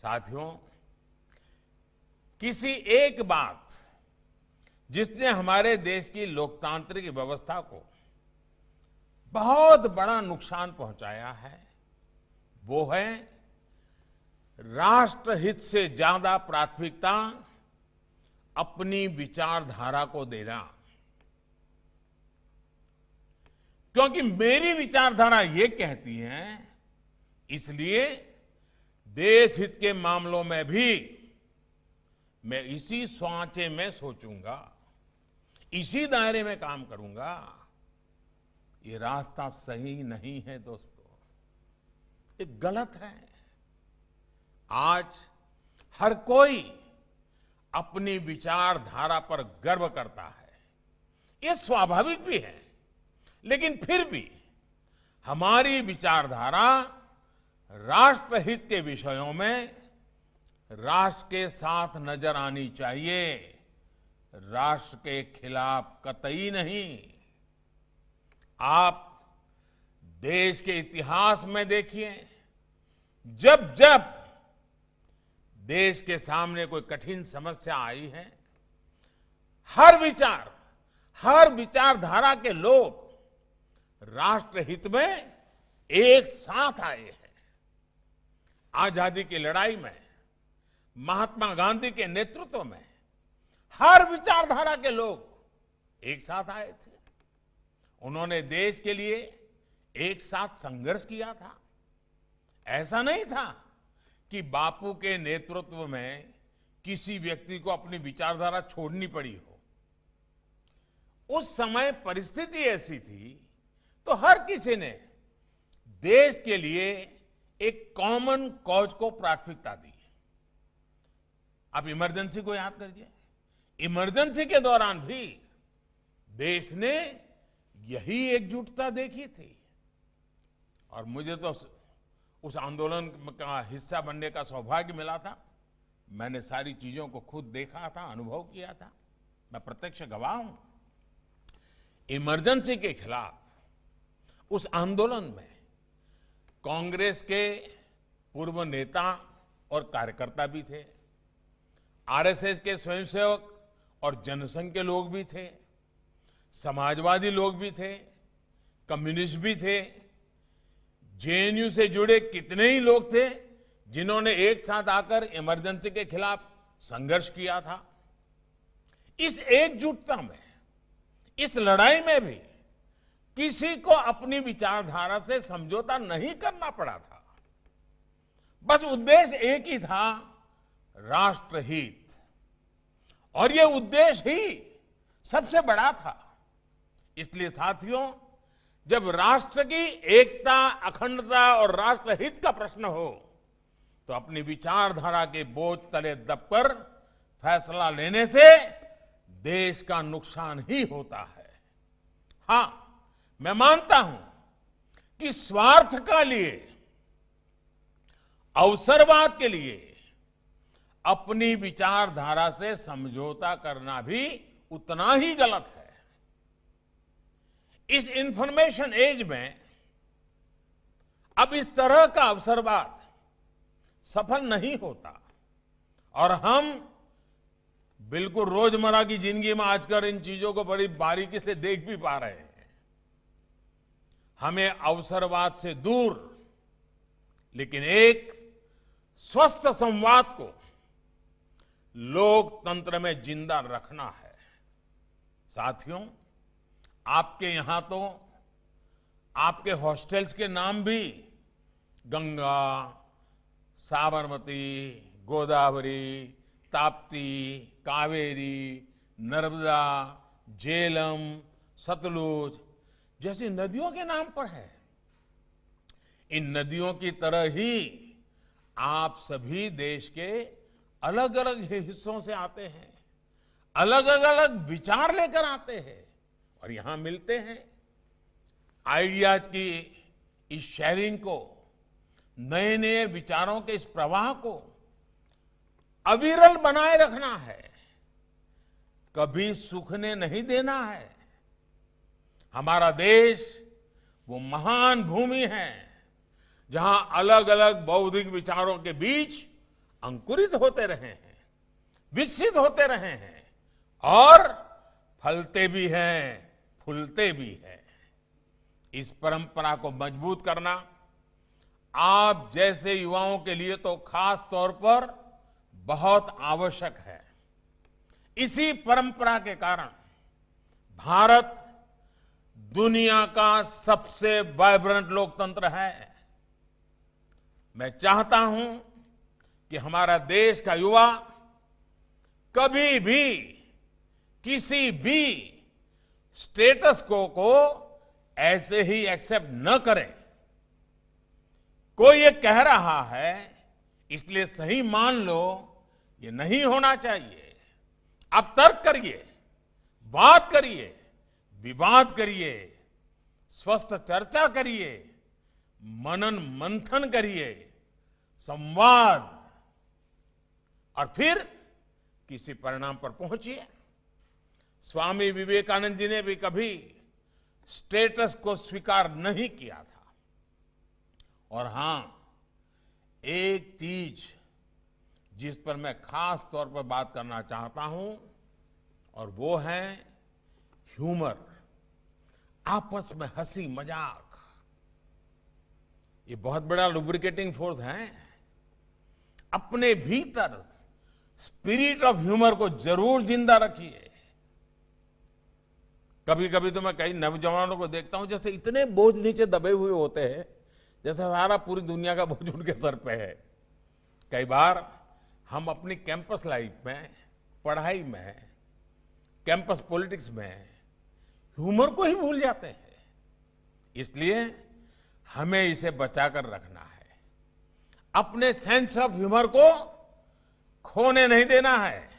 साथियों किसी एक बात जिसने हमारे देश की लोकतांत्रिक व्यवस्था को बहुत बड़ा नुकसान पहुंचाया है वो है राष्ट्रहित से ज्यादा प्राथमिकता अपनी विचारधारा को देना क्योंकि मेरी विचारधारा ये कहती है इसलिए देश हित के मामलों में भी मैं इसी सांचे में सोचूंगा इसी दायरे में काम करूंगा ये रास्ता सही नहीं है दोस्तों ये गलत है आज हर कोई अपनी विचारधारा पर गर्व करता है ये स्वाभाविक भी है लेकिन फिर भी हमारी विचारधारा राष्ट्रहित के विषयों में राष्ट्र के साथ नजर आनी चाहिए राष्ट्र के खिलाफ कतई नहीं आप देश के इतिहास में देखिए जब जब देश के सामने कोई कठिन समस्या आई है हर विचार हर विचारधारा के लोग राष्ट्रहित में एक साथ आए हैं आजादी की लड़ाई में महात्मा गांधी के नेतृत्व में हर विचारधारा के लोग एक साथ आए थे उन्होंने देश के लिए एक साथ संघर्ष किया था ऐसा नहीं था कि बापू के नेतृत्व में किसी व्यक्ति को अपनी विचारधारा छोड़नी पड़ी हो उस समय परिस्थिति ऐसी थी तो हर किसी ने देश के लिए एक कॉमन कॉज को प्राथमिकता दी आप इमरजेंसी को याद करिए इमरजेंसी के दौरान भी देश ने यही एकजुटता देखी थी और मुझे तो उस आंदोलन का हिस्सा बनने का सौभाग्य मिला था मैंने सारी चीजों को खुद देखा था अनुभव किया था मैं प्रत्यक्ष गवाह हूं इमरजेंसी के खिलाफ उस आंदोलन में कांग्रेस के पूर्व नेता और कार्यकर्ता भी थे आरएसएस के स्वयंसेवक और जनसंघ के लोग भी थे समाजवादी लोग भी थे कम्युनिस्ट भी थे जेएनयू से जुड़े कितने ही लोग थे जिन्होंने एक साथ आकर इमरजेंसी के खिलाफ संघर्ष किया था इस एकजुटता में इस लड़ाई में भी किसी को अपनी विचारधारा से समझौता नहीं करना पड़ा था बस उद्देश्य एक ही था राष्ट्रहित और यह उद्देश्य ही सबसे बड़ा था इसलिए साथियों जब राष्ट्र की एकता अखंडता और राष्ट्रहित का प्रश्न हो तो अपनी विचारधारा के बोझ तले दबकर फैसला लेने से देश का नुकसान ही होता है हां मैं मानता हूं कि स्वार्थ का लिए अवसरवाद के लिए अपनी विचारधारा से समझौता करना भी उतना ही गलत है इस इंफॉर्मेशन एज में अब इस तरह का अवसरवाद सफल नहीं होता और हम बिल्कुल रोजमर्रा की जिंदगी में आजकल इन चीजों को बड़ी बारीकी से देख भी पा रहे हैं हमें अवसरवाद से दूर लेकिन एक स्वस्थ संवाद को लोकतंत्र में जिंदा रखना है साथियों आपके यहां तो आपके हॉस्टल्स के नाम भी गंगा साबरमती गोदावरी ताप्ती कावेरी नर्मदा जेलम सतलुज जैसे नदियों के नाम पर है इन नदियों की तरह ही आप सभी देश के अलग अलग हिस्सों से आते हैं अलग अलग विचार लेकर आते हैं और यहां मिलते हैं आइडियाज की इस शेयरिंग को नए नए विचारों के इस प्रवाह को अविरल बनाए रखना है कभी सूखने नहीं देना है हमारा देश वो महान भूमि है जहां अलग अलग बौद्धिक विचारों के बीच अंकुरित होते रहे हैं विकसित होते रहे हैं और फलते भी हैं फूलते भी हैं इस परंपरा को मजबूत करना आप जैसे युवाओं के लिए तो खास तौर पर बहुत आवश्यक है इसी परंपरा के कारण भारत दुनिया का सबसे वाइब्रेंट लोकतंत्र है मैं चाहता हूं कि हमारा देश का युवा कभी भी किसी भी स्टेटस को को ऐसे ही एक्सेप्ट न करें कोई ये कह रहा है इसलिए सही मान लो ये नहीं होना चाहिए आप तर्क करिए बात करिए विवाद करिए स्वस्थ चर्चा करिए मनन मंथन करिए संवाद और फिर किसी परिणाम पर पहुंचिए स्वामी विवेकानंद जी ने भी कभी स्टेटस को स्वीकार नहीं किया था और हां एक चीज जिस पर मैं खास तौर पर बात करना चाहता हूं और वो है ह्यूमर आपस में हंसी मजाक ये बहुत बड़ा लुब्रिकेटिंग फोर्स है अपने भीतर स्पिरिट ऑफ ह्यूमर को जरूर जिंदा रखिए कभी कभी तो मैं कई नौजवानों को देखता हूं जैसे इतने बोझ नीचे दबे हुए होते हैं जैसे हमारा पूरी दुनिया का बोझ उनके सर पे है कई बार हम अपनी कैंपस लाइफ में पढ़ाई में कैंपस पॉलिटिक्स में ह्यूमर को ही भूल जाते हैं इसलिए हमें इसे बचाकर रखना है अपने सेंस ऑफ ह्यूमर को खोने नहीं देना है